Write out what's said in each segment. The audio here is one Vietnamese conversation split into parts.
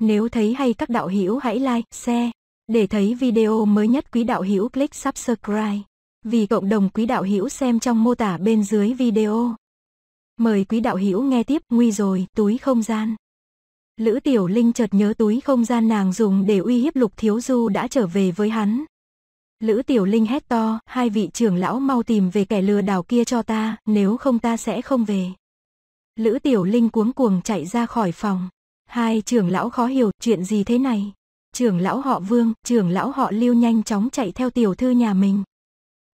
Nếu thấy hay các đạo hữu hãy like, share. Để thấy video mới nhất quý đạo hữu click subscribe. Vì cộng đồng quý đạo hữu xem trong mô tả bên dưới video. Mời quý đạo hữu nghe tiếp Nguy rồi, túi không gian. Lữ Tiểu Linh chợt nhớ túi không gian nàng dùng để uy hiếp Lục Thiếu Du đã trở về với hắn. Lữ Tiểu Linh hét to, hai vị trưởng lão mau tìm về kẻ lừa đảo kia cho ta, nếu không ta sẽ không về. Lữ Tiểu Linh cuống cuồng chạy ra khỏi phòng. Hai trưởng lão khó hiểu chuyện gì thế này. Trưởng lão họ Vương, trưởng lão họ Lưu nhanh chóng chạy theo tiểu thư nhà mình.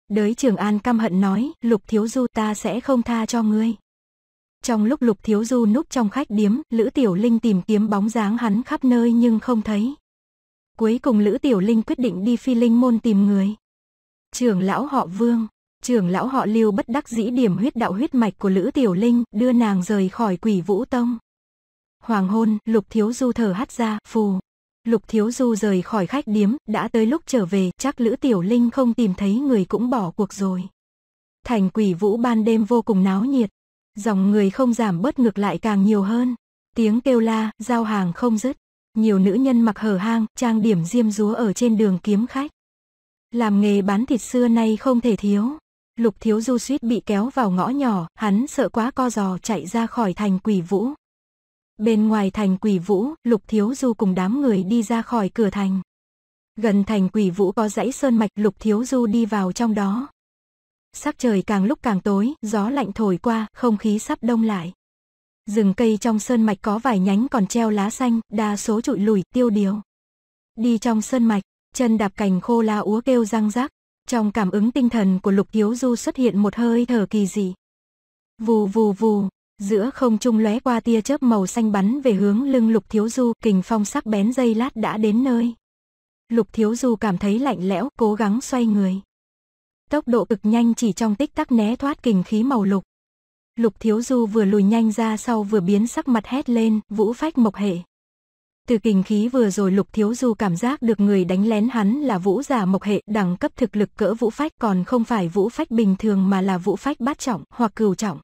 Đới trưởng An căm hận nói, Lục Thiếu Du ta sẽ không tha cho ngươi. Trong lúc Lục Thiếu Du núp trong khách điếm, Lữ Tiểu Linh tìm kiếm bóng dáng hắn khắp nơi nhưng không thấy. Cuối cùng Lữ Tiểu Linh quyết định đi phi linh môn tìm người. Trưởng lão họ Vương, trưởng lão họ Lưu bất đắc dĩ điểm huyết đạo huyết mạch của Lữ Tiểu Linh, đưa nàng rời khỏi quỷ vũ tông. Hoàng hôn, Lục Thiếu Du thở hắt ra, phù. Lục Thiếu Du rời khỏi khách điếm, đã tới lúc trở về, chắc Lữ Tiểu Linh không tìm thấy người cũng bỏ cuộc rồi. Thành quỷ vũ ban đêm vô cùng náo nhiệt. Dòng người không giảm bớt ngược lại càng nhiều hơn. Tiếng kêu la, giao hàng không dứt. Nhiều nữ nhân mặc hở hang, trang điểm diêm rúa ở trên đường kiếm khách. Làm nghề bán thịt xưa nay không thể thiếu. Lục thiếu du suýt bị kéo vào ngõ nhỏ, hắn sợ quá co giò chạy ra khỏi thành quỷ vũ. Bên ngoài thành quỷ vũ, lục thiếu du cùng đám người đi ra khỏi cửa thành. Gần thành quỷ vũ có dãy sơn mạch, lục thiếu du đi vào trong đó. Sắc trời càng lúc càng tối, gió lạnh thổi qua, không khí sắp đông lại. Rừng cây trong sơn mạch có vài nhánh còn treo lá xanh, đa số trụi lùi, tiêu điều. Đi trong sơn mạch, chân đạp cành khô la úa kêu răng rác. Trong cảm ứng tinh thần của lục thiếu du xuất hiện một hơi thở kỳ dị. Vù vù vù, giữa không trung lóe qua tia chớp màu xanh bắn về hướng lưng Lục Thiếu Du, kình phong sắc bén dây lát đã đến nơi. Lục Thiếu Du cảm thấy lạnh lẽo, cố gắng xoay người. Tốc độ cực nhanh chỉ trong tích tắc né thoát kình khí màu lục. Lục Thiếu Du vừa lùi nhanh ra sau vừa biến sắc mặt hét lên, vũ phách mộc hệ. Từ kình khí vừa rồi Lục Thiếu Du cảm giác được người đánh lén hắn là vũ giả mộc hệ, đẳng cấp thực lực cỡ vũ phách còn không phải vũ phách bình thường mà là vũ phách bát trọng hoặc cửu trọng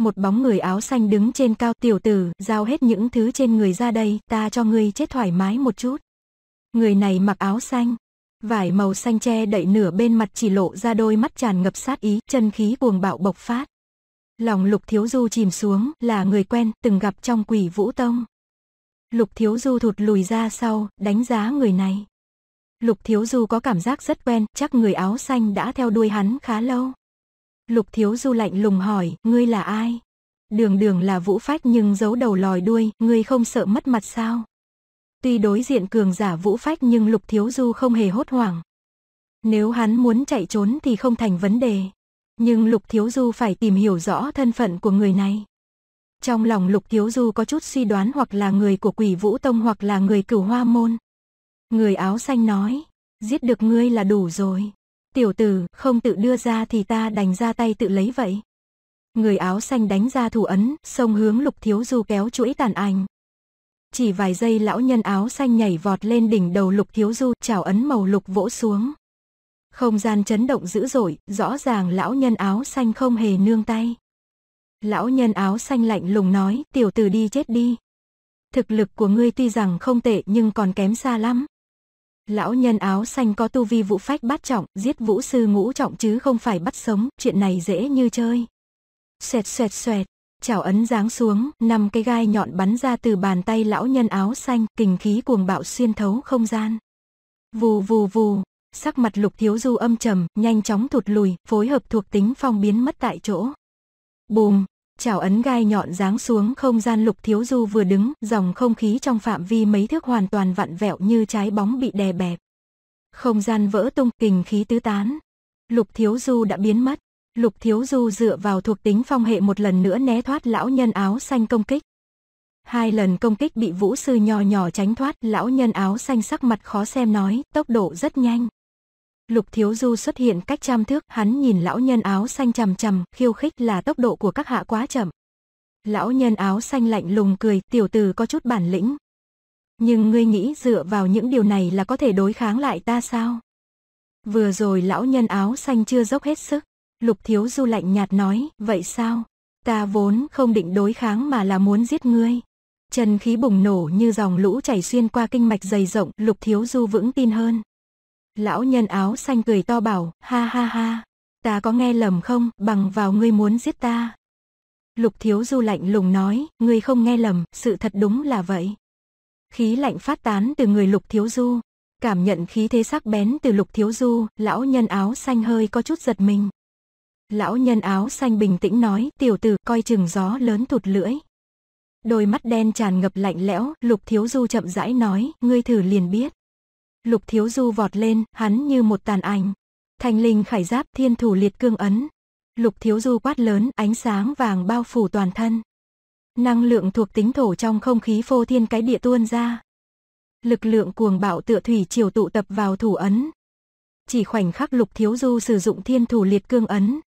một bóng người áo xanh đứng trên cao tiểu tử, giao hết những thứ trên người ra đây, ta cho ngươi chết thoải mái một chút. Người này mặc áo xanh, vải màu xanh che đậy nửa bên mặt chỉ lộ ra đôi mắt tràn ngập sát ý, chân khí cuồng bạo bộc phát. Lòng lục thiếu du chìm xuống, là người quen, từng gặp trong quỷ vũ tông. Lục thiếu du thụt lùi ra sau, đánh giá người này. Lục thiếu du có cảm giác rất quen, chắc người áo xanh đã theo đuôi hắn khá lâu. Lục thiếu du lạnh lùng hỏi, ngươi là ai? Đường đường là vũ phách nhưng giấu đầu lòi đuôi, ngươi không sợ mất mặt sao? Tuy đối diện cường giả vũ phách nhưng lục thiếu du không hề hốt hoảng. Nếu hắn muốn chạy trốn thì không thành vấn đề. Nhưng lục thiếu du phải tìm hiểu rõ thân phận của người này. Trong lòng lục thiếu du có chút suy đoán hoặc là người của quỷ vũ tông hoặc là người cửu hoa môn. Người áo xanh nói, giết được ngươi là đủ rồi. Tiểu tử, không tự đưa ra thì ta đành ra tay tự lấy vậy. Người áo xanh đánh ra thủ ấn, sông hướng lục thiếu du kéo chuỗi tàn ảnh. Chỉ vài giây lão nhân áo xanh nhảy vọt lên đỉnh đầu lục thiếu du, chảo ấn màu lục vỗ xuống. Không gian chấn động dữ dội, rõ ràng lão nhân áo xanh không hề nương tay. Lão nhân áo xanh lạnh lùng nói, tiểu tử đi chết đi. Thực lực của ngươi tuy rằng không tệ nhưng còn kém xa lắm. Lão nhân áo xanh có tu vi vũ phách bát trọng, giết vũ sư ngũ trọng chứ không phải bắt sống, chuyện này dễ như chơi. Xoẹt xoẹt xoẹt, chảo ấn giáng xuống, năm cây gai nhọn bắn ra từ bàn tay lão nhân áo xanh, kình khí cuồng bạo xuyên thấu không gian. Vù vù vù, sắc mặt lục thiếu du âm trầm, nhanh chóng thụt lùi, phối hợp thuộc tính phong biến mất tại chỗ. Bùm, chảo ấn gai nhọn giáng xuống không gian lục thiếu du vừa đứng, dòng không khí trong phạm vi mấy thước hoàn toàn vặn vẹo như trái bóng bị đè bẹp. Không gian vỡ tung, kình khí tứ tán. Lục thiếu du đã biến mất. Lục thiếu du dựa vào thuộc tính phong hệ một lần nữa né thoát lão nhân áo xanh công kích. Hai lần công kích bị vũ sư nho nhỏ tránh thoát, lão nhân áo xanh sắc mặt khó xem nói, tốc độ rất nhanh. Lục Thiếu Du xuất hiện cách trăm thước, hắn nhìn lão nhân áo xanh chằm chằm, khiêu khích là tốc độ của các hạ quá chậm. Lão nhân áo xanh lạnh lùng cười, tiểu tử có chút bản lĩnh. Nhưng ngươi nghĩ dựa vào những điều này là có thể đối kháng lại ta sao? Vừa rồi lão nhân áo xanh chưa dốc hết sức, Lục Thiếu Du lạnh nhạt nói, vậy sao? Ta vốn không định đối kháng mà là muốn giết ngươi. Chân khí bùng nổ như dòng lũ chảy xuyên qua kinh mạch dày rộng, Lục Thiếu Du vững tin hơn. Lão nhân áo xanh cười to bảo, ha ha ha, ta có nghe lầm không, bằng vào ngươi muốn giết ta. Lục thiếu du lạnh lùng nói, ngươi không nghe lầm, sự thật đúng là vậy. Khí lạnh phát tán từ người lục thiếu du, cảm nhận khí thế sắc bén từ lục thiếu du, lão nhân áo xanh hơi có chút giật mình. Lão nhân áo xanh bình tĩnh nói, tiểu tử coi chừng gió lớn tụt lưỡi. Đôi mắt đen tràn ngập lạnh lẽo, lục thiếu du chậm rãi nói, ngươi thử liền biết. Lục Thiếu Du vọt lên, hắn như một tàn ảnh. Thành linh khải giáp thiên thủ liệt cương ấn. Lục Thiếu Du quát lớn, ánh sáng vàng bao phủ toàn thân. Năng lượng thuộc tính thổ trong không khí phô thiên cái địa tuôn ra. Lực lượng cuồng bạo tựa thủy chiều tụ tập vào thủ ấn. Chỉ khoảnh khắc Lục Thiếu Du sử dụng thiên thủ liệt cương ấn.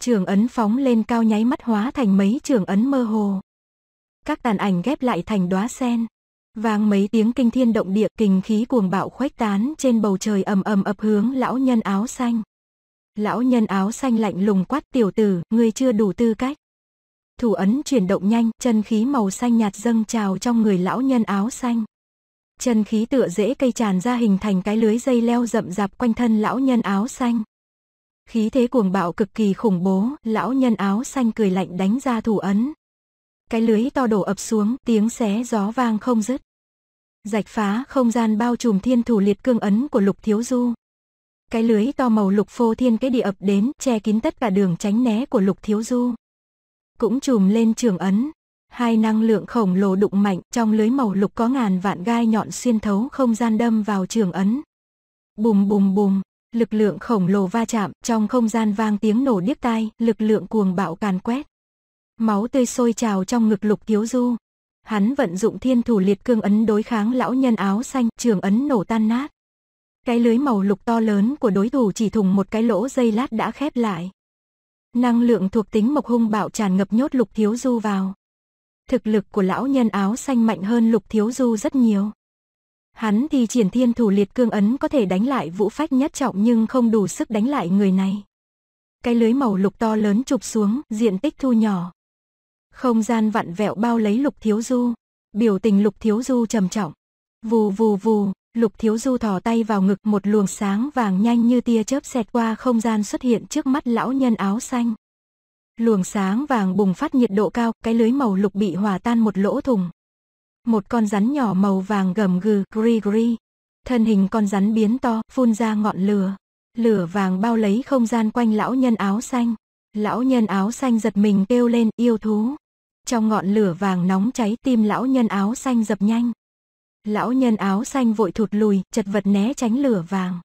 Trường ấn phóng lên cao nháy mắt hóa thành mấy trường ấn mơ hồ. Các tàn ảnh ghép lại thành đóa sen vang mấy tiếng kinh thiên động địa kình khí cuồng bạo khuếch tán trên bầu trời ầm ầm ập hướng lão nhân áo xanh. Lão nhân áo xanh lạnh lùng quát tiểu tử, ngươi chưa đủ tư cách. Thủ ấn chuyển động nhanh, chân khí màu xanh nhạt dâng trào trong người lão nhân áo xanh. Chân khí tựa rễ cây tràn ra hình thành cái lưới dây leo rậm rạp quanh thân lão nhân áo xanh. Khí thế cuồng bạo cực kỳ khủng bố, lão nhân áo xanh cười lạnh đánh ra thủ ấn. Cái lưới to đổ ập xuống, tiếng xé gió vang không dứt rạch phá không gian bao trùm thiên thủ liệt cương ấn của lục thiếu du. Cái lưới to màu lục phô thiên cái địa ập đến che kín tất cả đường tránh né của lục thiếu du. Cũng trùm lên trường ấn. Hai năng lượng khổng lồ đụng mạnh trong lưới màu lục có ngàn vạn gai nhọn xuyên thấu không gian đâm vào trường ấn. Bùm bùm bùm, lực lượng khổng lồ va chạm trong không gian vang tiếng nổ điếc tai, lực lượng cuồng bạo càn quét. Máu tươi sôi trào trong ngực lục thiếu du, hắn vận dụng thiên thủ liệt cương ấn đối kháng lão nhân áo xanh, trường ấn nổ tan nát. Cái lưới màu lục to lớn của đối thủ chỉ thùng một cái lỗ dây lát đã khép lại. Năng lượng thuộc tính mộc hung bạo tràn ngập nhốt lục thiếu du vào. Thực lực của lão nhân áo xanh mạnh hơn lục thiếu du rất nhiều. Hắn thì triển thiên thủ liệt cương ấn có thể đánh lại vũ phách nhất trọng nhưng không đủ sức đánh lại người này. Cái lưới màu lục to lớn chụp xuống, diện tích thu nhỏ. Không gian vặn vẹo bao lấy Lục Thiếu Du. Biểu tình Lục Thiếu Du trầm trọng. Vù vù vù, Lục Thiếu Du thò tay vào ngực một luồng sáng vàng nhanh như tia chớp xẹt qua không gian xuất hiện trước mắt lão nhân áo xanh. Luồng sáng vàng bùng phát nhiệt độ cao, cái lưới màu lục bị hòa tan một lỗ thùng. Một con rắn nhỏ màu vàng gầm gừ, gri gri. Thân hình con rắn biến to, phun ra ngọn lửa. Lửa vàng bao lấy không gian quanh lão nhân áo xanh. Lão nhân áo xanh giật mình kêu lên, yêu thú. Trong ngọn lửa vàng nóng cháy tim lão nhân áo xanh dập nhanh. Lão nhân áo xanh vội thụt lùi, chật vật né tránh lửa vàng.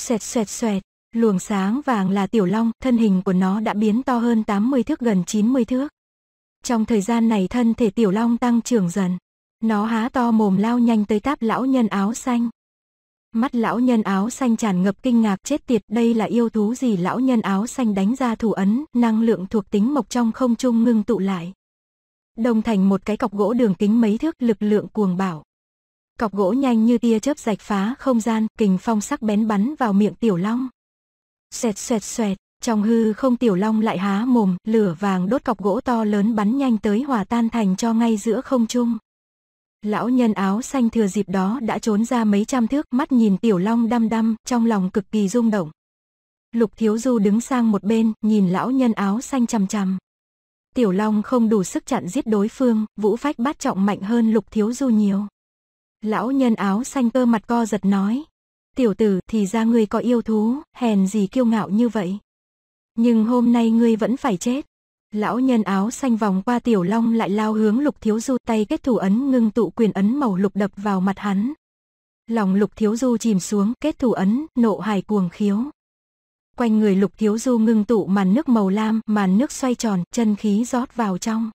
Xoẹt xoẹt xoẹt, luồng sáng vàng là tiểu long, thân hình của nó đã biến to hơn 80 thước gần 90 thước. Trong thời gian này thân thể tiểu long tăng trưởng dần. Nó há to mồm lao nhanh tới táp lão nhân áo xanh. Mắt lão nhân áo xanh tràn ngập kinh ngạc chết tiệt đây là yêu thú gì lão nhân áo xanh đánh ra thủ ấn, năng lượng thuộc tính mộc trong không trung ngưng tụ lại đồng thành một cái cọc gỗ đường kính mấy thước lực lượng cuồng bảo. Cọc gỗ nhanh như tia chớp rạch phá không gian, kình phong sắc bén bắn vào miệng tiểu long. xẹt xẹt xẹt, trong hư không tiểu long lại há mồm, lửa vàng đốt cọc gỗ to lớn bắn nhanh tới hòa tan thành cho ngay giữa không trung. Lão nhân áo xanh thừa dịp đó đã trốn ra mấy trăm thước, mắt nhìn tiểu long đăm đăm, trong lòng cực kỳ rung động. Lục Thiếu Du đứng sang một bên, nhìn lão nhân áo xanh chằm chằm. Tiểu Long không đủ sức chặn giết đối phương, vũ phách bát trọng mạnh hơn lục thiếu du nhiều. Lão nhân áo xanh cơ mặt co giật nói. Tiểu tử thì ra ngươi có yêu thú, hèn gì kiêu ngạo như vậy. Nhưng hôm nay ngươi vẫn phải chết. Lão nhân áo xanh vòng qua tiểu long lại lao hướng lục thiếu du tay kết thủ ấn ngưng tụ quyền ấn màu lục đập vào mặt hắn. Lòng lục thiếu du chìm xuống kết thủ ấn, nộ hài cuồng khiếu quanh người lục thiếu du ngưng tụ màn nước màu lam, màn nước xoay tròn, chân khí rót vào trong.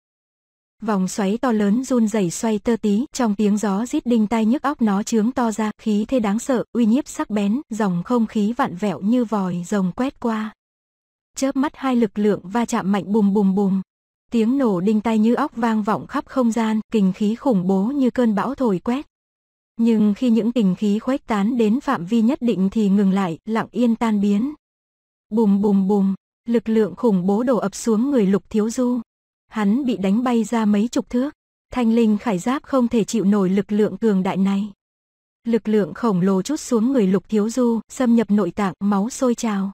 Vòng xoáy to lớn run rẩy xoay tơ tí, trong tiếng gió rít đinh tai nhức óc nó trướng to ra, khí thế đáng sợ, uy nhiếp sắc bén, dòng không khí vặn vẹo như vòi rồng quét qua. Chớp mắt hai lực lượng va chạm mạnh bùm bùm bùm. Tiếng nổ đinh tai như óc vang vọng khắp không gian, kình khí khủng bố như cơn bão thổi quét. Nhưng khi những kình khí khuếch tán đến phạm vi nhất định thì ngừng lại, lặng yên tan biến. Bùm bùm bùm, lực lượng khủng bố đổ ập xuống người lục thiếu du. Hắn bị đánh bay ra mấy chục thước, thanh linh khải giáp không thể chịu nổi lực lượng cường đại này. Lực lượng khổng lồ chút xuống người lục thiếu du, xâm nhập nội tạng, máu sôi trào.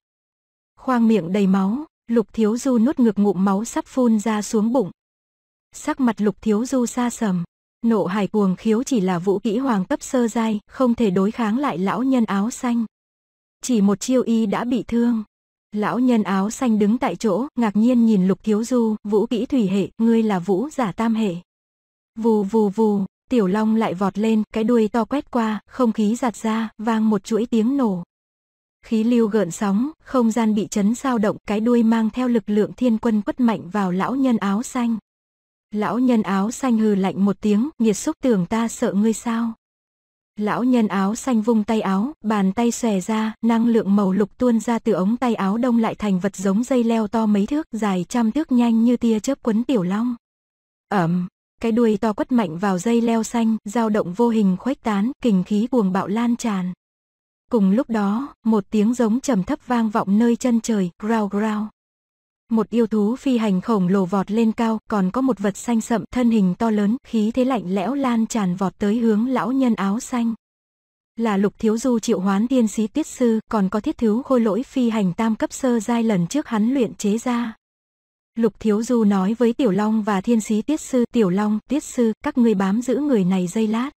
Khoang miệng đầy máu, lục thiếu du nuốt ngược ngụm máu sắp phun ra xuống bụng. Sắc mặt lục thiếu du xa sầm, nộ hải cuồng khiếu chỉ là vũ kỹ hoàng cấp sơ giai, không thể đối kháng lại lão nhân áo xanh. Chỉ một chiêu y đã bị thương, Lão nhân áo xanh đứng tại chỗ, ngạc nhiên nhìn Lục Thiếu Du, Vũ Kỹ Thủy Hệ, ngươi là Vũ giả tam hệ. Vù vù vù, tiểu long lại vọt lên, cái đuôi to quét qua, không khí giặt ra, vang một chuỗi tiếng nổ. Khí lưu gợn sóng, không gian bị chấn sao động, cái đuôi mang theo lực lượng thiên quân quất mạnh vào lão nhân áo xanh. Lão nhân áo xanh hừ lạnh một tiếng, nghiệt xúc tưởng ta sợ ngươi sao. Lão nhân áo xanh vung tay áo, bàn tay xòe ra, năng lượng màu lục tuôn ra từ ống tay áo đông lại thành vật giống dây leo to mấy thước, dài trăm thước nhanh như tia chớp quấn tiểu long. Ẩm, cái đuôi to quất mạnh vào dây leo xanh, dao động vô hình khuếch tán, kình khí cuồng bạo lan tràn. Cùng lúc đó, một tiếng giống trầm thấp vang vọng nơi chân trời, growl growl. Một yêu thú phi hành khổng lồ vọt lên cao, còn có một vật xanh sậm, thân hình to lớn, khí thế lạnh lẽo lan tràn vọt tới hướng lão nhân áo xanh. Là lục thiếu du triệu hoán tiên sĩ tiết sư, còn có thiết thiếu khôi lỗi phi hành tam cấp sơ giai lần trước hắn luyện chế ra. Lục thiếu du nói với tiểu long và thiên sĩ tiết sư, tiểu long, tiết sư, các ngươi bám giữ người này dây lát.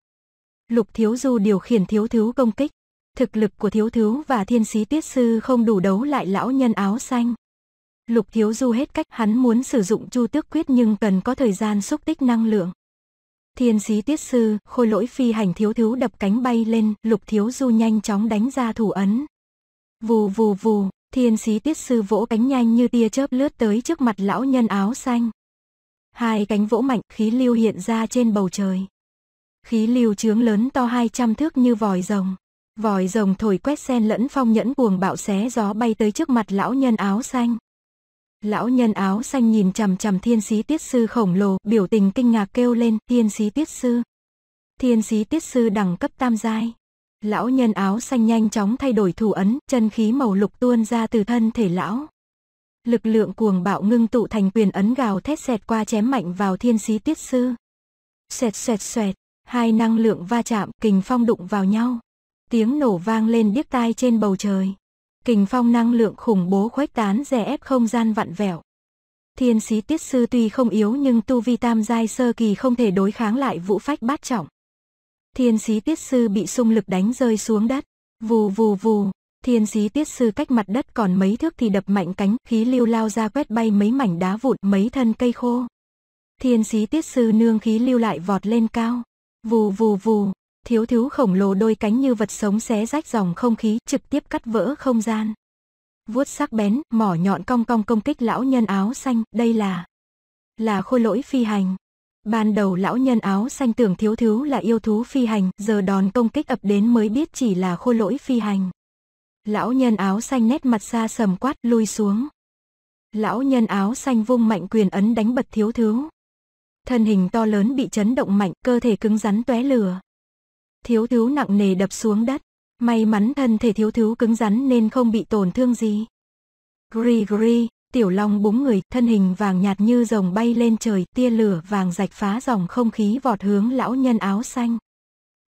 Lục thiếu du điều khiển thiếu thiếu công kích. Thực lực của thiếu thiếu và thiên sĩ tiết sư không đủ đấu lại lão nhân áo xanh. Lục Thiếu Du hết cách, hắn muốn sử dụng Chu Tước Quyết nhưng cần có thời gian xúc tích năng lượng. Thiên sĩ tiết sư, khôi lỗi phi hành thiếu thiếu đập cánh bay lên, Lục Thiếu Du nhanh chóng đánh ra thủ ấn. Vù vù vù, thiên sĩ tiết sư vỗ cánh nhanh như tia chớp lướt tới trước mặt lão nhân áo xanh. Hai cánh vỗ mạnh, khí lưu hiện ra trên bầu trời. Khí lưu trướng lớn to 200 thước như vòi rồng. Vòi rồng thổi quét sen lẫn phong nhẫn cuồng bạo xé gió bay tới trước mặt lão nhân áo xanh. Lão nhân áo xanh nhìn chằm chằm thiên sĩ tiết sư khổng lồ, biểu tình kinh ngạc kêu lên, thiên sĩ tiết sư. Thiên sĩ tiết sư đẳng cấp tam giai. Lão nhân áo xanh nhanh chóng thay đổi thủ ấn, chân khí màu lục tuôn ra từ thân thể lão. Lực lượng cuồng bạo ngưng tụ thành quyền ấn gào thét xẹt qua chém mạnh vào thiên sĩ tiết sư. Xẹt xẹt xẹt, hai năng lượng va chạm, kình phong đụng vào nhau. Tiếng nổ vang lên điếc tai trên bầu trời kình phong năng lượng khủng bố khuếch tán rè ép không gian vặn vẹo. Thiên sĩ tiết sư tuy không yếu nhưng tu vi tam giai sơ kỳ không thể đối kháng lại vũ phách bát trọng. Thiên sĩ tiết sư bị xung lực đánh rơi xuống đất, vù vù vù, thiên sĩ tiết sư cách mặt đất còn mấy thước thì đập mạnh cánh, khí lưu lao ra quét bay mấy mảnh đá vụn mấy thân cây khô. Thiên sĩ tiết sư nương khí lưu lại vọt lên cao, vù vù vù, thiếu thiếu khổng lồ đôi cánh như vật sống xé rách dòng không khí trực tiếp cắt vỡ không gian. Vuốt sắc bén, mỏ nhọn cong cong công kích lão nhân áo xanh, đây là là khôi lỗi phi hành. Ban đầu lão nhân áo xanh tưởng thiếu thiếu là yêu thú phi hành, giờ đòn công kích ập đến mới biết chỉ là khôi lỗi phi hành. Lão nhân áo xanh nét mặt xa sầm quát lui xuống. Lão nhân áo xanh vung mạnh quyền ấn đánh bật thiếu thiếu. Thân hình to lớn bị chấn động mạnh, cơ thể cứng rắn tóe lửa. Thiếu thiếu nặng nề đập xuống đất. May mắn thân thể thiếu thiếu cứng rắn nên không bị tổn thương gì. Gri gri, tiểu long búng người, thân hình vàng nhạt như rồng bay lên trời, tia lửa vàng rạch phá dòng không khí vọt hướng lão nhân áo xanh.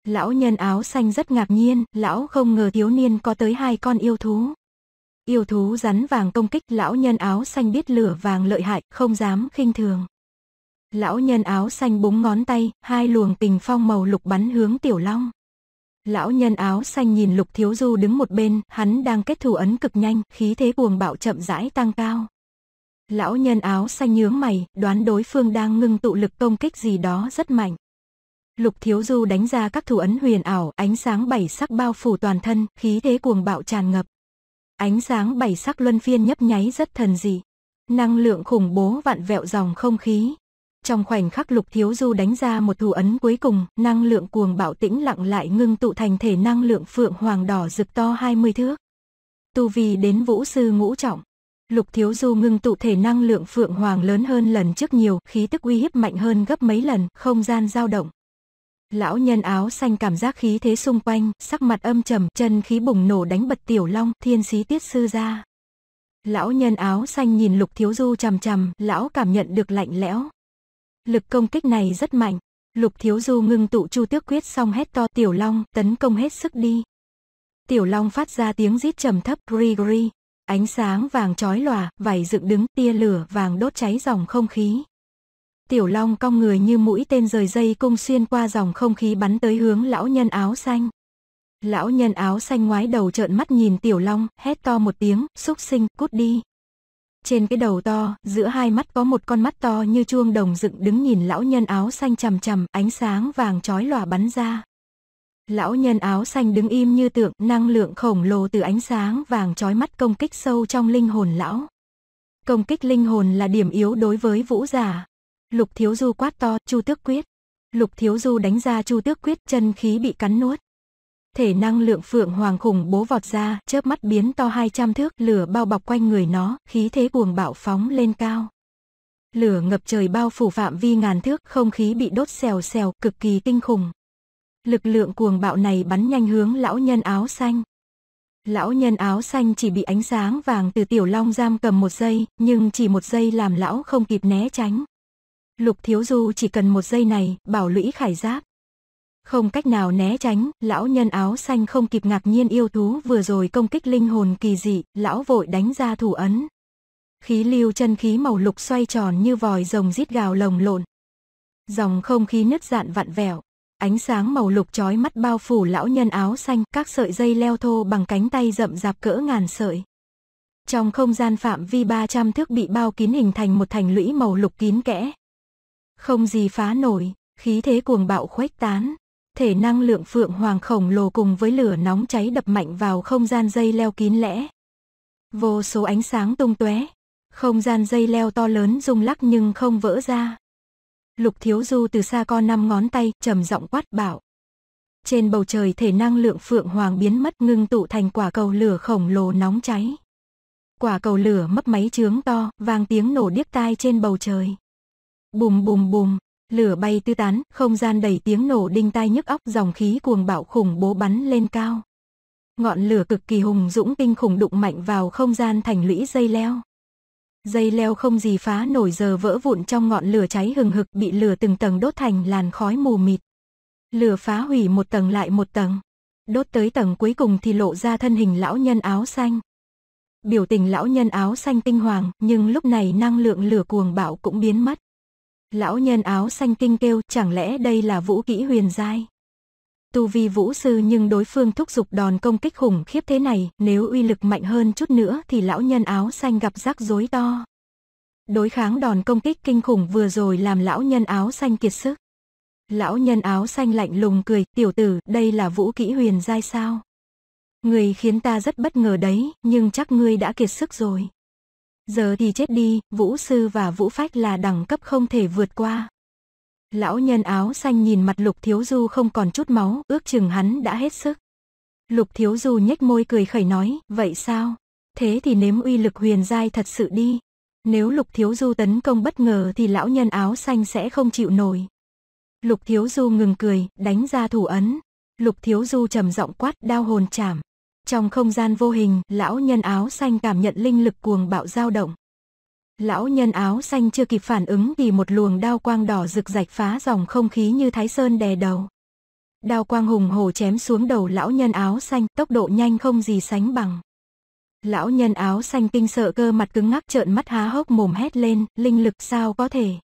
Lão nhân áo xanh rất ngạc nhiên, lão không ngờ thiếu niên có tới hai con yêu thú. Yêu thú rắn vàng công kích lão nhân áo xanh biết lửa vàng lợi hại, không dám khinh thường. Lão nhân áo xanh búng ngón tay, hai luồng tình phong màu lục bắn hướng Tiểu Long. Lão nhân áo xanh nhìn Lục Thiếu Du đứng một bên, hắn đang kết thủ ấn cực nhanh, khí thế cuồng bạo chậm rãi tăng cao. Lão nhân áo xanh nhướng mày, đoán đối phương đang ngưng tụ lực công kích gì đó rất mạnh. Lục Thiếu Du đánh ra các thủ ấn huyền ảo, ánh sáng bảy sắc bao phủ toàn thân, khí thế cuồng bạo tràn ngập. Ánh sáng bảy sắc luân phiên nhấp nháy rất thần dị. Năng lượng khủng bố vạn vẹo dòng không khí, trong khoảnh khắc Lục Thiếu Du đánh ra một thủ ấn cuối cùng, năng lượng cuồng bạo tĩnh lặng lại ngưng tụ thành thể năng lượng phượng hoàng đỏ rực to 20 thước. Tu vi đến vũ sư ngũ trọng. Lục Thiếu Du ngưng tụ thể năng lượng phượng hoàng lớn hơn lần trước nhiều, khí tức uy hiếp mạnh hơn gấp mấy lần, không gian dao động. Lão nhân áo xanh cảm giác khí thế xung quanh, sắc mặt âm trầm, chân khí bùng nổ đánh bật tiểu long, thiên sĩ tiết sư ra. Lão nhân áo xanh nhìn lục thiếu du chằm chằm, lão cảm nhận được lạnh lẽo. Lực công kích này rất mạnh. Lục Thiếu Du ngưng tụ Chu Tước Quyết xong hét to Tiểu Long tấn công hết sức đi. Tiểu Long phát ra tiếng rít trầm thấp gri gri. Ánh sáng vàng chói lòa, vảy dựng đứng, tia lửa vàng đốt cháy dòng không khí. Tiểu Long cong người như mũi tên rời dây cung xuyên qua dòng không khí bắn tới hướng lão nhân áo xanh. Lão nhân áo xanh ngoái đầu trợn mắt nhìn Tiểu Long, hét to một tiếng, xúc sinh, cút đi. Trên cái đầu to, giữa hai mắt có một con mắt to như chuông đồng dựng đứng nhìn lão nhân áo xanh chằm chằm, ánh sáng vàng chói lòa bắn ra. Lão nhân áo xanh đứng im như tượng, năng lượng khổng lồ từ ánh sáng vàng chói mắt công kích sâu trong linh hồn lão. Công kích linh hồn là điểm yếu đối với vũ giả. Lục Thiếu Du quát to, Chu Tước Quyết. Lục Thiếu Du đánh ra Chu Tước Quyết, chân khí bị cắn nuốt thể năng lượng phượng hoàng khủng bố vọt ra, chớp mắt biến to 200 thước, lửa bao bọc quanh người nó, khí thế cuồng bạo phóng lên cao. Lửa ngập trời bao phủ phạm vi ngàn thước, không khí bị đốt xèo xèo, cực kỳ kinh khủng. Lực lượng cuồng bạo này bắn nhanh hướng lão nhân áo xanh. Lão nhân áo xanh chỉ bị ánh sáng vàng từ tiểu long giam cầm một giây, nhưng chỉ một giây làm lão không kịp né tránh. Lục thiếu du chỉ cần một giây này, bảo lũy khải giáp, không cách nào né tránh, lão nhân áo xanh không kịp ngạc nhiên yêu thú vừa rồi công kích linh hồn kỳ dị, lão vội đánh ra thủ ấn. Khí lưu chân khí màu lục xoay tròn như vòi rồng rít gào lồng lộn. Dòng không khí nứt dạn vặn vẹo, ánh sáng màu lục chói mắt bao phủ lão nhân áo xanh, các sợi dây leo thô bằng cánh tay rậm rạp cỡ ngàn sợi. Trong không gian phạm vi 300 thước bị bao kín hình thành một thành lũy màu lục kín kẽ. Không gì phá nổi, khí thế cuồng bạo khuếch tán thể năng lượng phượng hoàng khổng lồ cùng với lửa nóng cháy đập mạnh vào không gian dây leo kín lẽ. Vô số ánh sáng tung tóe, không gian dây leo to lớn rung lắc nhưng không vỡ ra. Lục Thiếu Du từ xa co năm ngón tay, trầm giọng quát bảo. Trên bầu trời thể năng lượng phượng hoàng biến mất ngưng tụ thành quả cầu lửa khổng lồ nóng cháy. Quả cầu lửa mấp máy trướng to, vang tiếng nổ điếc tai trên bầu trời. Bùm bùm bùm, lửa bay tứ tán, không gian đầy tiếng nổ đinh tai nhức óc, dòng khí cuồng bạo khủng bố bắn lên cao. Ngọn lửa cực kỳ hùng dũng kinh khủng đụng mạnh vào không gian thành lũy dây leo. Dây leo không gì phá nổi giờ vỡ vụn trong ngọn lửa cháy hừng hực bị lửa từng tầng đốt thành làn khói mù mịt. Lửa phá hủy một tầng lại một tầng. Đốt tới tầng cuối cùng thì lộ ra thân hình lão nhân áo xanh. Biểu tình lão nhân áo xanh tinh hoàng, nhưng lúc này năng lượng lửa cuồng bạo cũng biến mất. Lão nhân áo xanh kinh kêu chẳng lẽ đây là vũ kỹ huyền giai. Tu vi vũ sư nhưng đối phương thúc giục đòn công kích khủng khiếp thế này, nếu uy lực mạnh hơn chút nữa thì lão nhân áo xanh gặp rắc rối to. Đối kháng đòn công kích kinh khủng vừa rồi làm lão nhân áo xanh kiệt sức. Lão nhân áo xanh lạnh lùng cười, tiểu tử, đây là vũ kỹ huyền giai sao? Người khiến ta rất bất ngờ đấy, nhưng chắc ngươi đã kiệt sức rồi. Giờ thì chết đi, vũ sư và vũ phách là đẳng cấp không thể vượt qua. Lão nhân áo xanh nhìn mặt lục thiếu du không còn chút máu, ước chừng hắn đã hết sức. Lục thiếu du nhếch môi cười khẩy nói, vậy sao? Thế thì nếm uy lực huyền giai thật sự đi. Nếu lục thiếu du tấn công bất ngờ thì lão nhân áo xanh sẽ không chịu nổi. Lục thiếu du ngừng cười, đánh ra thủ ấn. Lục thiếu du trầm giọng quát đao hồn chảm. Trong không gian vô hình, lão nhân áo xanh cảm nhận linh lực cuồng bạo dao động. Lão nhân áo xanh chưa kịp phản ứng thì một luồng đao quang đỏ rực rạch phá dòng không khí như thái sơn đè đầu. Đao quang hùng hổ chém xuống đầu lão nhân áo xanh, tốc độ nhanh không gì sánh bằng. Lão nhân áo xanh kinh sợ cơ mặt cứng ngắc trợn mắt há hốc mồm hét lên, linh lực sao có thể.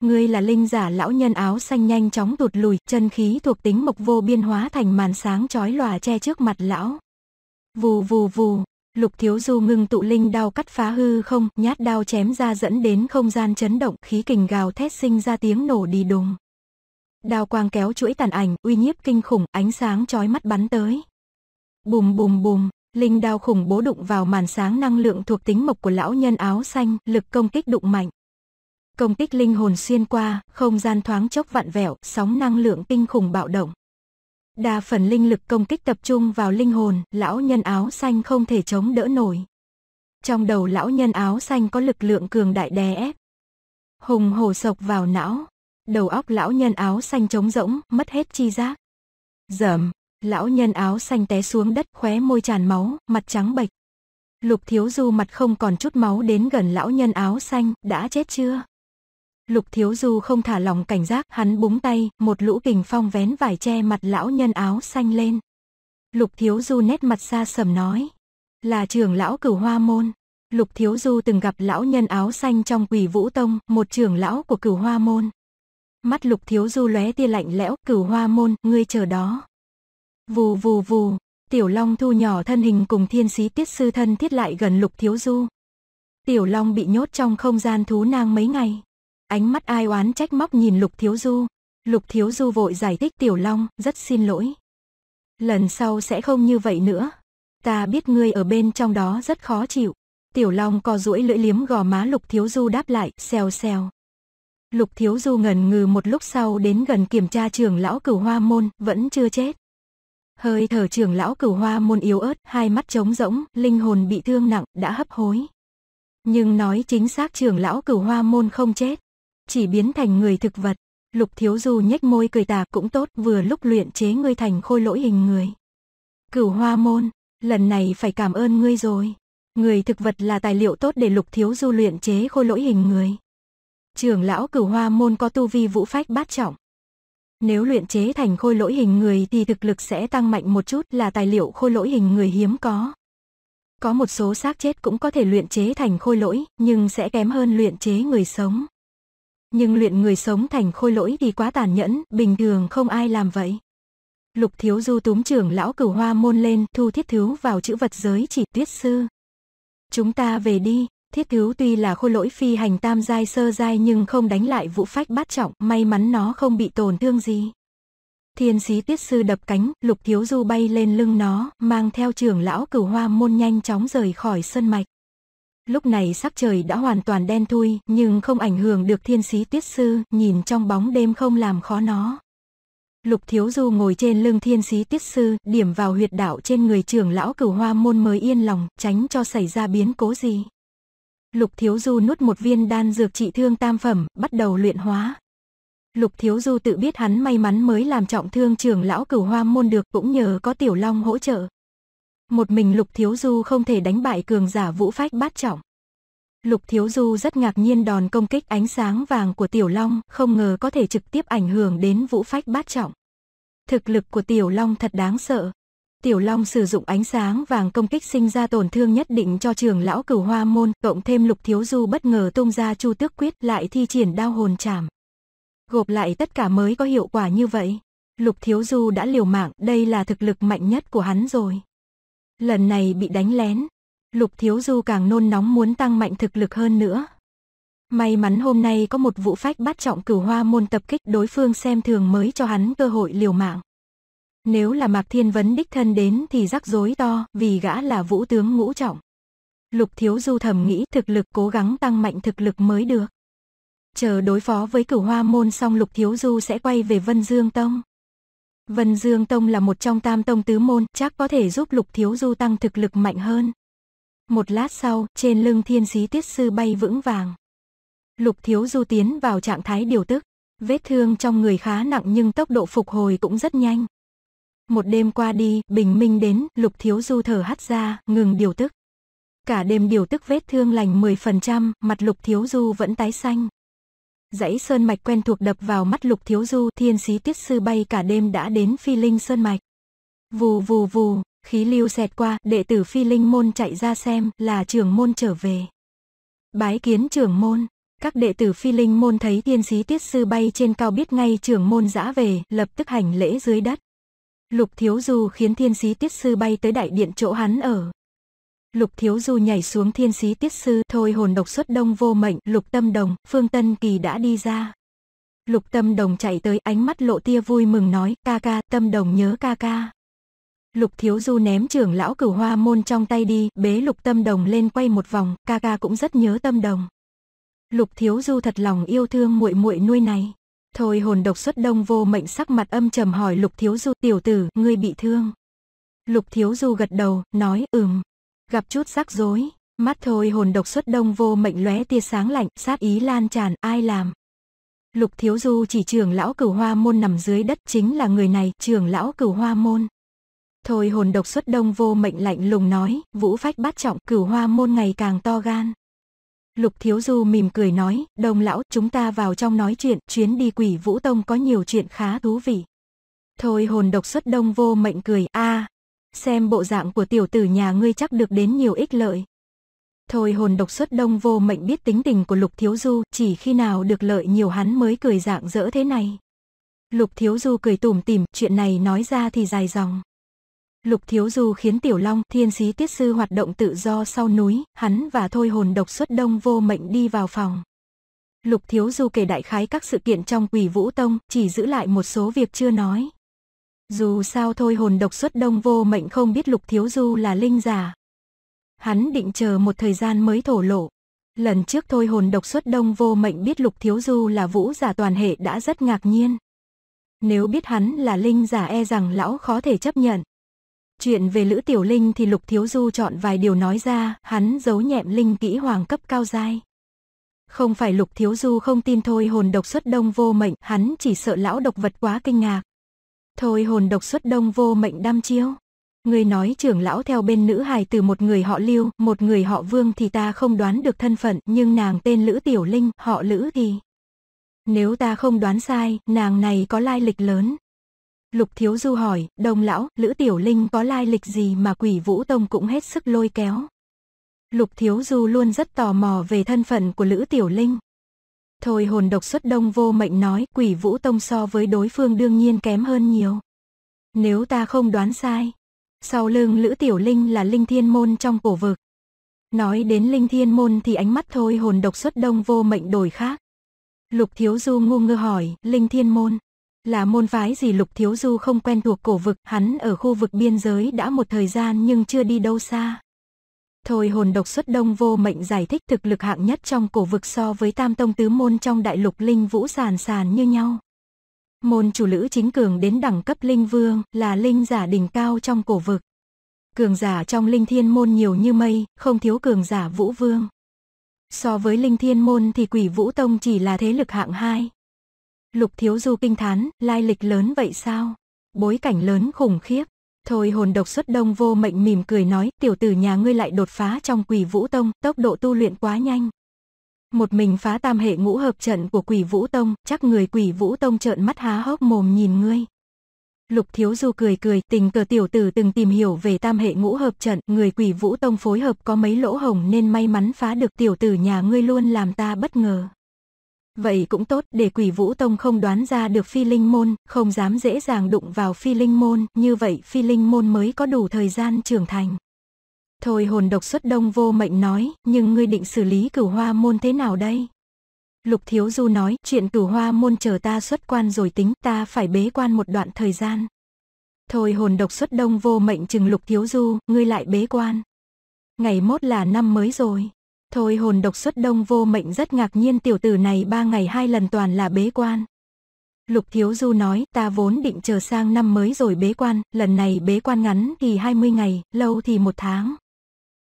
Ngươi là linh giả lão nhân áo xanh nhanh chóng tụt lùi, chân khí thuộc tính mộc vô biên hóa thành màn sáng chói lòa che trước mặt lão. Vù vù vù, lục thiếu du ngưng tụ linh đao cắt phá hư không, nhát đao chém ra dẫn đến không gian chấn động, khí kình gào thét sinh ra tiếng nổ đi đùng. Đao quang kéo chuỗi tàn ảnh, uy nhiếp kinh khủng, ánh sáng chói mắt bắn tới. Bùm bùm bùm, linh đao khủng bố đụng vào màn sáng năng lượng thuộc tính mộc của lão nhân áo xanh, lực công kích đụng mạnh. Công kích linh hồn xuyên qua, không gian thoáng chốc vạn vẹo, sóng năng lượng kinh khủng bạo động. Đa phần linh lực công kích tập trung vào linh hồn, lão nhân áo xanh không thể chống đỡ nổi. Trong đầu lão nhân áo xanh có lực lượng cường đại đè ép. Hùng hổ sộc vào não, đầu óc lão nhân áo xanh trống rỗng, mất hết chi giác. Dầm, lão nhân áo xanh té xuống đất khóe môi tràn máu, mặt trắng bệch. Lục thiếu du mặt không còn chút máu đến gần lão nhân áo xanh, đã chết chưa? Lục Thiếu Du không thả lòng cảnh giác, hắn búng tay, một lũ kình phong vén vải che mặt lão nhân áo xanh lên. Lục Thiếu Du nét mặt xa sầm nói, là trưởng lão cửu hoa môn. Lục Thiếu Du từng gặp lão nhân áo xanh trong quỷ vũ tông, một trưởng lão của cửu hoa môn. Mắt Lục Thiếu Du lóe tia lạnh lẽo, cửu hoa môn, ngươi chờ đó. Vù vù vù, Tiểu Long thu nhỏ thân hình cùng thiên sĩ tiết sư thân thiết lại gần Lục Thiếu Du. Tiểu Long bị nhốt trong không gian thú nang mấy ngày ánh mắt ai oán trách móc nhìn Lục Thiếu Du. Lục Thiếu Du vội giải thích Tiểu Long, rất xin lỗi. Lần sau sẽ không như vậy nữa. Ta biết ngươi ở bên trong đó rất khó chịu. Tiểu Long co duỗi lưỡi liếm gò má Lục Thiếu Du đáp lại, xèo xèo. Lục Thiếu Du ngần ngừ một lúc sau đến gần kiểm tra trường lão cửu hoa môn, vẫn chưa chết. Hơi thở trường lão cửu hoa môn yếu ớt, hai mắt trống rỗng, linh hồn bị thương nặng, đã hấp hối. Nhưng nói chính xác trường lão cửu hoa môn không chết chỉ biến thành người thực vật. Lục Thiếu Du nhếch môi cười tà cũng tốt vừa lúc luyện chế ngươi thành khôi lỗi hình người. Cửu hoa môn, lần này phải cảm ơn ngươi rồi. Người thực vật là tài liệu tốt để Lục Thiếu Du luyện chế khôi lỗi hình người. Trưởng lão cửu hoa môn có tu vi vũ phách bát trọng. Nếu luyện chế thành khôi lỗi hình người thì thực lực sẽ tăng mạnh một chút là tài liệu khôi lỗi hình người hiếm có. Có một số xác chết cũng có thể luyện chế thành khôi lỗi, nhưng sẽ kém hơn luyện chế người sống nhưng luyện người sống thành khôi lỗi thì quá tàn nhẫn, bình thường không ai làm vậy. Lục thiếu du túm trưởng lão cửu hoa môn lên, thu thiết thiếu vào chữ vật giới chỉ tuyết sư. Chúng ta về đi, thiết thiếu tuy là khôi lỗi phi hành tam giai sơ giai nhưng không đánh lại vũ phách bát trọng, may mắn nó không bị tổn thương gì. Thiên sĩ tuyết sư đập cánh, lục thiếu du bay lên lưng nó, mang theo trưởng lão cửu hoa môn nhanh chóng rời khỏi sân mạch. Lúc này sắc trời đã hoàn toàn đen thui, nhưng không ảnh hưởng được thiên sĩ tuyết sư, nhìn trong bóng đêm không làm khó nó. Lục Thiếu Du ngồi trên lưng thiên sĩ tuyết sư, điểm vào huyệt đạo trên người trưởng lão cửu hoa môn mới yên lòng, tránh cho xảy ra biến cố gì. Lục Thiếu Du nuốt một viên đan dược trị thương tam phẩm, bắt đầu luyện hóa. Lục Thiếu Du tự biết hắn may mắn mới làm trọng thương trưởng lão cửu hoa môn được cũng nhờ có Tiểu Long hỗ trợ, một mình Lục Thiếu Du không thể đánh bại cường giả vũ phách bát trọng. Lục Thiếu Du rất ngạc nhiên đòn công kích ánh sáng vàng của Tiểu Long, không ngờ có thể trực tiếp ảnh hưởng đến vũ phách bát trọng. Thực lực của Tiểu Long thật đáng sợ. Tiểu Long sử dụng ánh sáng vàng công kích sinh ra tổn thương nhất định cho trường lão cửu hoa môn, cộng thêm Lục Thiếu Du bất ngờ tung ra chu tước quyết lại thi triển đao hồn chảm. Gộp lại tất cả mới có hiệu quả như vậy. Lục Thiếu Du đã liều mạng, đây là thực lực mạnh nhất của hắn rồi. Lần này bị đánh lén, Lục Thiếu Du càng nôn nóng muốn tăng mạnh thực lực hơn nữa. May mắn hôm nay có một vụ phách bắt trọng cửu hoa môn tập kích đối phương xem thường mới cho hắn cơ hội liều mạng. Nếu là Mạc Thiên Vấn đích thân đến thì rắc rối to vì gã là vũ tướng ngũ trọng. Lục Thiếu Du thầm nghĩ thực lực cố gắng tăng mạnh thực lực mới được. Chờ đối phó với cửu hoa môn xong Lục Thiếu Du sẽ quay về Vân Dương Tông. Vân Dương Tông là một trong tam tông tứ môn, chắc có thể giúp Lục Thiếu Du tăng thực lực mạnh hơn. Một lát sau, trên lưng thiên sĩ tiết sư bay vững vàng. Lục Thiếu Du tiến vào trạng thái điều tức. Vết thương trong người khá nặng nhưng tốc độ phục hồi cũng rất nhanh. Một đêm qua đi, bình minh đến, Lục Thiếu Du thở hắt ra, ngừng điều tức. Cả đêm điều tức vết thương lành 10%, mặt Lục Thiếu Du vẫn tái xanh, dãy sơn mạch quen thuộc đập vào mắt lục thiếu du thiên sĩ tiết sư bay cả đêm đã đến phi linh sơn mạch. Vù vù vù, khí lưu xẹt qua, đệ tử phi linh môn chạy ra xem là trưởng môn trở về. Bái kiến trưởng môn, các đệ tử phi linh môn thấy thiên sĩ tiết sư bay trên cao biết ngay trưởng môn giã về, lập tức hành lễ dưới đất. Lục thiếu du khiến thiên sĩ tiết sư bay tới đại điện chỗ hắn ở, Lục Thiếu Du nhảy xuống thiên sĩ tiết sư, thôi hồn độc xuất đông vô mệnh, Lục Tâm Đồng, Phương Tân Kỳ đã đi ra. Lục Tâm Đồng chạy tới, ánh mắt lộ tia vui mừng nói, ca ca, Tâm Đồng nhớ ca ca. Lục Thiếu Du ném trưởng lão cửu hoa môn trong tay đi, bế Lục Tâm Đồng lên quay một vòng, ca ca cũng rất nhớ Tâm Đồng. Lục Thiếu Du thật lòng yêu thương muội muội nuôi này. Thôi hồn độc xuất đông vô mệnh sắc mặt âm trầm hỏi Lục Thiếu Du, tiểu tử, ngươi bị thương. Lục Thiếu Du gật đầu, nói, ừm, gặp chút rắc rối, mắt thôi hồn độc xuất đông vô mệnh lóe tia sáng lạnh, sát ý lan tràn, ai làm? Lục Thiếu Du chỉ trưởng lão Cửu Hoa môn nằm dưới đất chính là người này, trưởng lão Cửu Hoa môn. Thôi hồn độc xuất đông vô mệnh lạnh lùng nói, Vũ Phách bát trọng, Cửu Hoa môn ngày càng to gan. Lục Thiếu Du mỉm cười nói, đồng lão, chúng ta vào trong nói chuyện, chuyến đi quỷ Vũ Tông có nhiều chuyện khá thú vị. Thôi hồn độc xuất đông vô mệnh cười, a xem bộ dạng của tiểu tử nhà ngươi chắc được đến nhiều ích lợi. Thôi hồn độc xuất đông vô mệnh biết tính tình của Lục Thiếu Du, chỉ khi nào được lợi nhiều hắn mới cười dạng dỡ thế này. Lục Thiếu Du cười tủm tỉm, chuyện này nói ra thì dài dòng. Lục Thiếu Du khiến Tiểu Long, Thiên Sĩ Tiết Sư hoạt động tự do sau núi, hắn và Thôi hồn độc xuất đông vô mệnh đi vào phòng. Lục Thiếu Du kể đại khái các sự kiện trong quỷ vũ tông, chỉ giữ lại một số việc chưa nói, dù sao thôi hồn độc xuất đông vô mệnh không biết lục thiếu du là linh giả. Hắn định chờ một thời gian mới thổ lộ. Lần trước thôi hồn độc xuất đông vô mệnh biết lục thiếu du là vũ giả toàn hệ đã rất ngạc nhiên. Nếu biết hắn là linh giả e rằng lão khó thể chấp nhận. Chuyện về Lữ Tiểu Linh thì Lục Thiếu Du chọn vài điều nói ra, hắn giấu nhẹm linh kỹ hoàng cấp cao dai. Không phải Lục Thiếu Du không tin thôi hồn độc xuất đông vô mệnh, hắn chỉ sợ lão độc vật quá kinh ngạc. Thôi hồn độc xuất đông vô mệnh đam chiêu Người nói trưởng lão theo bên nữ hài từ một người họ lưu, một người họ vương thì ta không đoán được thân phận, nhưng nàng tên Lữ Tiểu Linh, họ Lữ thì... Nếu ta không đoán sai, nàng này có lai lịch lớn. Lục Thiếu Du hỏi, đồng lão, Lữ Tiểu Linh có lai lịch gì mà quỷ Vũ Tông cũng hết sức lôi kéo. Lục Thiếu Du luôn rất tò mò về thân phận của Lữ Tiểu Linh. Thôi hồn độc xuất đông vô mệnh nói quỷ vũ tông so với đối phương đương nhiên kém hơn nhiều. Nếu ta không đoán sai, sau lưng Lữ Tiểu Linh là linh thiên môn trong cổ vực. Nói đến linh thiên môn thì ánh mắt thôi hồn độc xuất đông vô mệnh đổi khác. Lục Thiếu Du ngu ngơ hỏi, linh thiên môn, là môn phái gì Lục Thiếu Du không quen thuộc cổ vực, hắn ở khu vực biên giới đã một thời gian nhưng chưa đi đâu xa. Thôi hồn độc xuất đông vô mệnh giải thích thực lực hạng nhất trong cổ vực so với tam tông tứ môn trong đại lục linh vũ sàn sàn như nhau. Môn chủ lữ chính cường đến đẳng cấp linh vương là linh giả đỉnh cao trong cổ vực. Cường giả trong linh thiên môn nhiều như mây, không thiếu cường giả vũ vương. So với linh thiên môn thì quỷ vũ tông chỉ là thế lực hạng hai. Lục thiếu du kinh thán, lai lịch lớn vậy sao? Bối cảnh lớn khủng khiếp, Thôi hồn độc xuất đông vô mệnh mỉm cười nói, tiểu tử nhà ngươi lại đột phá trong quỷ vũ tông, tốc độ tu luyện quá nhanh. Một mình phá tam hệ ngũ hợp trận của quỷ vũ tông, chắc người quỷ vũ tông trợn mắt há hốc mồm nhìn ngươi. Lục Thiếu Du cười cười, tình cờ tiểu tử từng tìm hiểu về tam hệ ngũ hợp trận, người quỷ vũ tông phối hợp có mấy lỗ hồng nên may mắn phá được tiểu tử nhà ngươi luôn làm ta bất ngờ. Vậy cũng tốt để quỷ vũ tông không đoán ra được phi linh môn, không dám dễ dàng đụng vào phi linh môn, như vậy phi linh môn mới có đủ thời gian trưởng thành. Thôi hồn độc xuất đông vô mệnh nói, nhưng ngươi định xử lý cửu hoa môn thế nào đây? Lục Thiếu Du nói, chuyện cửu hoa môn chờ ta xuất quan rồi tính, ta phải bế quan một đoạn thời gian. Thôi hồn độc xuất đông vô mệnh chừng Lục Thiếu Du, ngươi lại bế quan. Ngày mốt là năm mới rồi. Thôi hồn độc xuất đông vô mệnh rất ngạc nhiên tiểu tử này ba ngày hai lần toàn là bế quan. Lục Thiếu Du nói ta vốn định chờ sang năm mới rồi bế quan, lần này bế quan ngắn thì 20 ngày, lâu thì một tháng.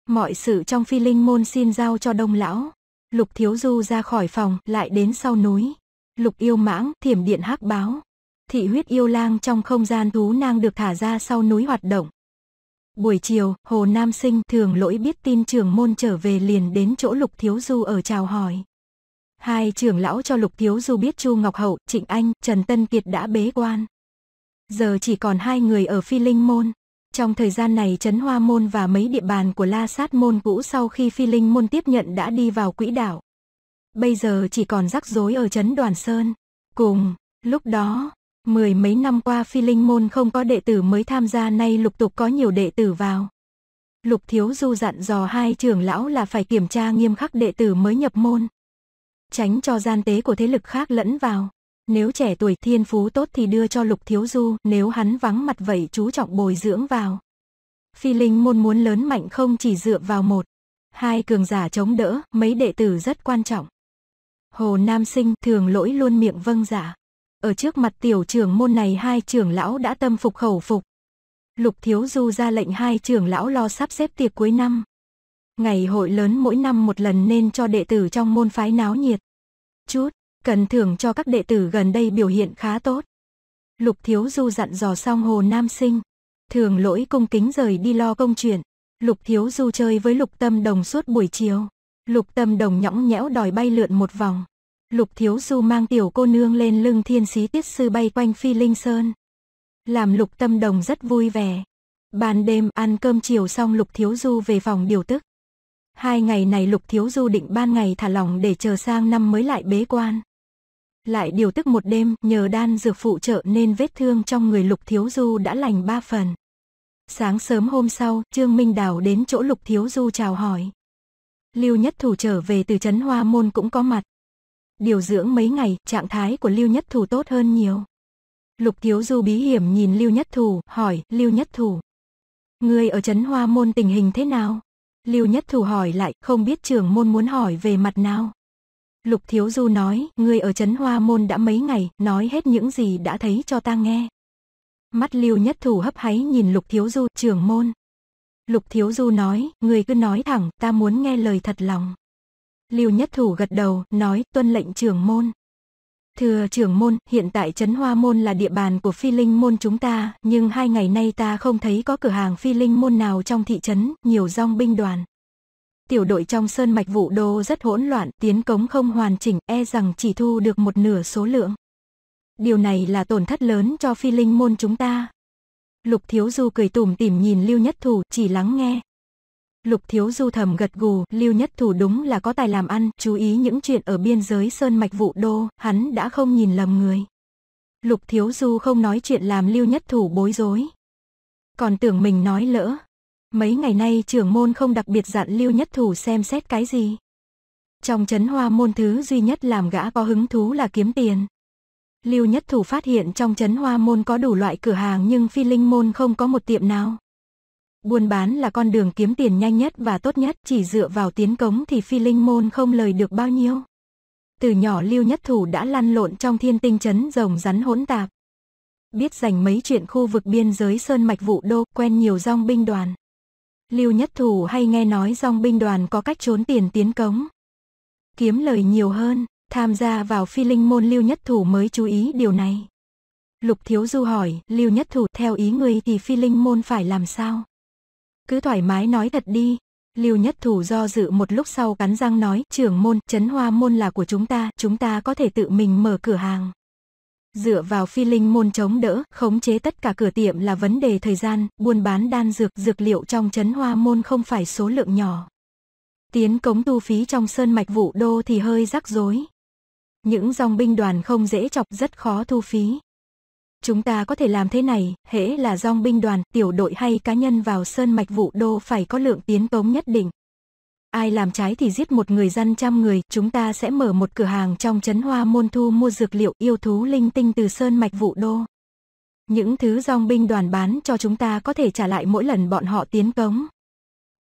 Mọi sự trong phi linh môn xin giao cho đông lão. Lục Thiếu Du ra khỏi phòng, lại đến sau núi. Lục yêu mãng, thiểm điện hắc báo. Thị huyết yêu lang trong không gian thú nang được thả ra sau núi hoạt động. Buổi chiều, Hồ Nam Sinh thường lỗi biết tin trưởng môn trở về liền đến chỗ Lục Thiếu Du ở chào hỏi. Hai trưởng lão cho Lục Thiếu Du biết Chu Ngọc Hậu, Trịnh Anh, Trần Tân Kiệt đã bế quan. Giờ chỉ còn hai người ở Phi Linh Môn. Trong thời gian này Trấn Hoa Môn và mấy địa bàn của La Sát Môn cũ sau khi Phi Linh Môn tiếp nhận đã đi vào quỹ đạo. Bây giờ chỉ còn rắc rối ở Trấn Đoàn Sơn. Cùng, lúc đó, Mười mấy năm qua phi linh môn không có đệ tử mới tham gia nay lục tục có nhiều đệ tử vào. Lục Thiếu Du dặn dò hai trưởng lão là phải kiểm tra nghiêm khắc đệ tử mới nhập môn. Tránh cho gian tế của thế lực khác lẫn vào. Nếu trẻ tuổi thiên phú tốt thì đưa cho Lục Thiếu Du, nếu hắn vắng mặt vậy chú trọng bồi dưỡng vào. Phi Linh môn muốn lớn mạnh không chỉ dựa vào một, hai cường giả chống đỡ, mấy đệ tử rất quan trọng. Hồ Nam Sinh thường lỗi luôn miệng vâng giả. Dạ. Ở trước mặt tiểu trưởng môn này hai trưởng lão đã tâm phục khẩu phục. Lục Thiếu Du ra lệnh hai trưởng lão lo sắp xếp tiệc cuối năm. Ngày hội lớn mỗi năm một lần nên cho đệ tử trong môn phái náo nhiệt. Chút, cần thưởng cho các đệ tử gần đây biểu hiện khá tốt. Lục Thiếu Du dặn dò xong Hồ Nam Sinh. Thường lỗi cung kính rời đi lo công chuyện. Lục Thiếu Du chơi với Lục Tâm Đồng suốt buổi chiều. Lục Tâm Đồng nhõng nhẽo đòi bay lượn một vòng. Lục Thiếu Du mang tiểu cô nương lên lưng thiên sĩ tiết sư bay quanh phi linh sơn. Làm lục tâm đồng rất vui vẻ. Ban đêm ăn cơm chiều xong Lục Thiếu Du về phòng điều tức. Hai ngày này Lục Thiếu Du định ban ngày thả lỏng để chờ sang năm mới lại bế quan. Lại điều tức một đêm nhờ đan dược phụ trợ nên vết thương trong người Lục Thiếu Du đã lành ba phần. Sáng sớm hôm sau, Trương Minh Đào đến chỗ Lục Thiếu Du chào hỏi. Lưu Nhất Thủ trở về từ Trấn Hoa Môn cũng có mặt điều dưỡng mấy ngày, trạng thái của Lưu Nhất Thủ tốt hơn nhiều. Lục Thiếu Du bí hiểm nhìn Lưu Nhất Thủ, hỏi, Lưu Nhất Thủ. Người ở Trấn Hoa Môn tình hình thế nào? Lưu Nhất Thủ hỏi lại, không biết trưởng môn muốn hỏi về mặt nào. Lục Thiếu Du nói, người ở Trấn Hoa Môn đã mấy ngày, nói hết những gì đã thấy cho ta nghe. Mắt Lưu Nhất Thủ hấp háy nhìn Lục Thiếu Du, trưởng môn. Lục Thiếu Du nói, người cứ nói thẳng, ta muốn nghe lời thật lòng. Lưu Nhất Thủ gật đầu, nói tuân lệnh trưởng môn. Thưa trưởng môn, hiện tại Trấn Hoa Môn là địa bàn của phi linh môn chúng ta, nhưng hai ngày nay ta không thấy có cửa hàng phi linh môn nào trong thị trấn, nhiều rong binh đoàn. Tiểu đội trong sơn mạch vụ đô rất hỗn loạn, tiến cống không hoàn chỉnh, e rằng chỉ thu được một nửa số lượng. Điều này là tổn thất lớn cho phi linh môn chúng ta. Lục Thiếu Du cười tủm tỉm nhìn Lưu Nhất Thủ, chỉ lắng nghe, Lục Thiếu Du thầm gật gù, Lưu Nhất Thủ đúng là có tài làm ăn, chú ý những chuyện ở biên giới sơn mạch vụ đô, hắn đã không nhìn lầm người. Lục Thiếu Du không nói chuyện làm Lưu Nhất Thủ bối rối. Còn tưởng mình nói lỡ. Mấy ngày nay trưởng môn không đặc biệt dặn Lưu Nhất Thủ xem xét cái gì. Trong chấn hoa môn thứ duy nhất làm gã có hứng thú là kiếm tiền. Lưu Nhất Thủ phát hiện trong chấn hoa môn có đủ loại cửa hàng nhưng phi linh môn không có một tiệm nào. Buôn bán là con đường kiếm tiền nhanh nhất và tốt nhất, chỉ dựa vào tiến cống thì phi linh môn không lời được bao nhiêu. Từ nhỏ Lưu Nhất Thủ đã lăn lộn trong thiên tinh chấn rồng rắn hỗn tạp. Biết dành mấy chuyện khu vực biên giới sơn mạch vụ đô, quen nhiều dòng binh đoàn. Lưu Nhất Thủ hay nghe nói dòng binh đoàn có cách trốn tiền tiến cống. Kiếm lời nhiều hơn, tham gia vào phi linh môn Lưu Nhất Thủ mới chú ý điều này. Lục Thiếu Du hỏi, Lưu Nhất Thủ theo ý ngươi thì phi linh môn phải làm sao? cứ thoải mái nói thật đi. Lưu Nhất Thủ do dự một lúc sau cắn răng nói, trưởng môn, chấn hoa môn là của chúng ta, chúng ta có thể tự mình mở cửa hàng. Dựa vào phi linh môn chống đỡ, khống chế tất cả cửa tiệm là vấn đề thời gian, buôn bán đan dược, dược liệu trong chấn hoa môn không phải số lượng nhỏ. Tiến cống tu phí trong sơn mạch vụ đô thì hơi rắc rối. Những dòng binh đoàn không dễ chọc rất khó thu phí. Chúng ta có thể làm thế này, hễ là dòng binh đoàn, tiểu đội hay cá nhân vào sơn mạch vụ đô phải có lượng tiến cống nhất định. Ai làm trái thì giết một người dân trăm người, chúng ta sẽ mở một cửa hàng trong chấn hoa môn thu mua dược liệu yêu thú linh tinh từ sơn mạch vụ đô. Những thứ dòng binh đoàn bán cho chúng ta có thể trả lại mỗi lần bọn họ tiến cống.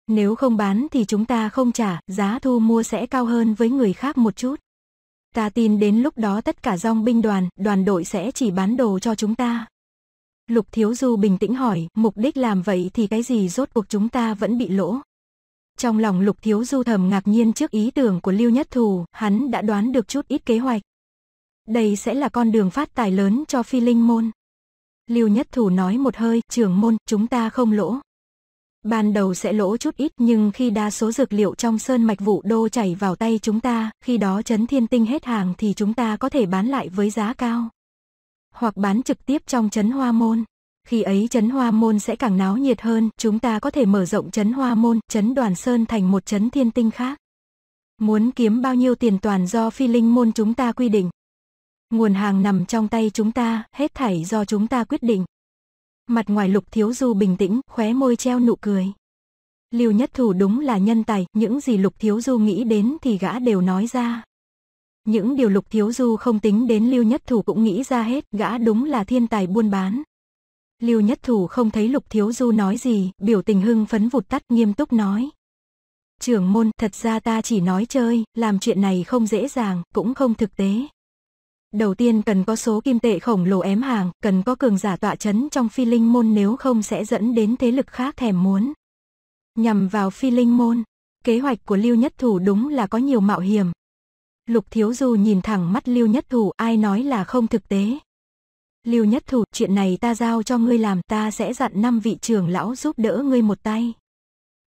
Nếu không bán thì chúng ta không trả, giá thu mua sẽ cao hơn với người khác một chút. Ta tin đến lúc đó tất cả dòng binh đoàn, đoàn đội sẽ chỉ bán đồ cho chúng ta. Lục Thiếu Du bình tĩnh hỏi, mục đích làm vậy thì cái gì rốt cuộc chúng ta vẫn bị lỗ. Trong lòng Lục Thiếu Du thầm ngạc nhiên trước ý tưởng của Lưu Nhất Thù, hắn đã đoán được chút ít kế hoạch. Đây sẽ là con đường phát tài lớn cho phi linh môn. Lưu Nhất Thù nói một hơi, trưởng môn, chúng ta không lỗ. Ban đầu sẽ lỗ chút ít nhưng khi đa số dược liệu trong sơn mạch vụ đô chảy vào tay chúng ta, khi đó chấn thiên tinh hết hàng thì chúng ta có thể bán lại với giá cao. Hoặc bán trực tiếp trong chấn hoa môn. Khi ấy chấn hoa môn sẽ càng náo nhiệt hơn, chúng ta có thể mở rộng chấn hoa môn, chấn đoàn sơn thành một chấn thiên tinh khác. Muốn kiếm bao nhiêu tiền toàn do phi linh môn chúng ta quy định. Nguồn hàng nằm trong tay chúng ta, hết thảy do chúng ta quyết định mặt ngoài lục thiếu du bình tĩnh, khóe môi treo nụ cười. Lưu Nhất Thủ đúng là nhân tài, những gì Lục Thiếu Du nghĩ đến thì gã đều nói ra. Những điều Lục Thiếu Du không tính đến Lưu Nhất Thủ cũng nghĩ ra hết, gã đúng là thiên tài buôn bán. Lưu Nhất Thủ không thấy Lục Thiếu Du nói gì, biểu tình hưng phấn vụt tắt nghiêm túc nói. Trưởng môn, thật ra ta chỉ nói chơi, làm chuyện này không dễ dàng, cũng không thực tế. Đầu tiên cần có số kim tệ khổng lồ ém hàng, cần có cường giả tọa chấn trong phi linh môn nếu không sẽ dẫn đến thế lực khác thèm muốn. Nhằm vào phi linh môn, kế hoạch của Lưu Nhất Thủ đúng là có nhiều mạo hiểm. Lục Thiếu Du nhìn thẳng mắt Lưu Nhất Thủ ai nói là không thực tế. Lưu Nhất Thủ, chuyện này ta giao cho ngươi làm, ta sẽ dặn năm vị trưởng lão giúp đỡ ngươi một tay.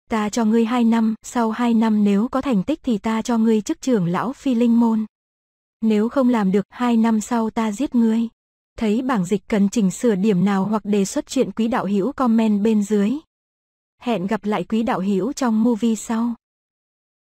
Ta cho ngươi 2 năm, sau 2 năm nếu có thành tích thì ta cho ngươi chức trưởng lão phi linh môn. Nếu không làm được hai năm sau ta giết ngươi. Thấy bảng dịch cần chỉnh sửa điểm nào hoặc đề xuất chuyện quý đạo hữu comment bên dưới. Hẹn gặp lại quý đạo hữu trong movie sau.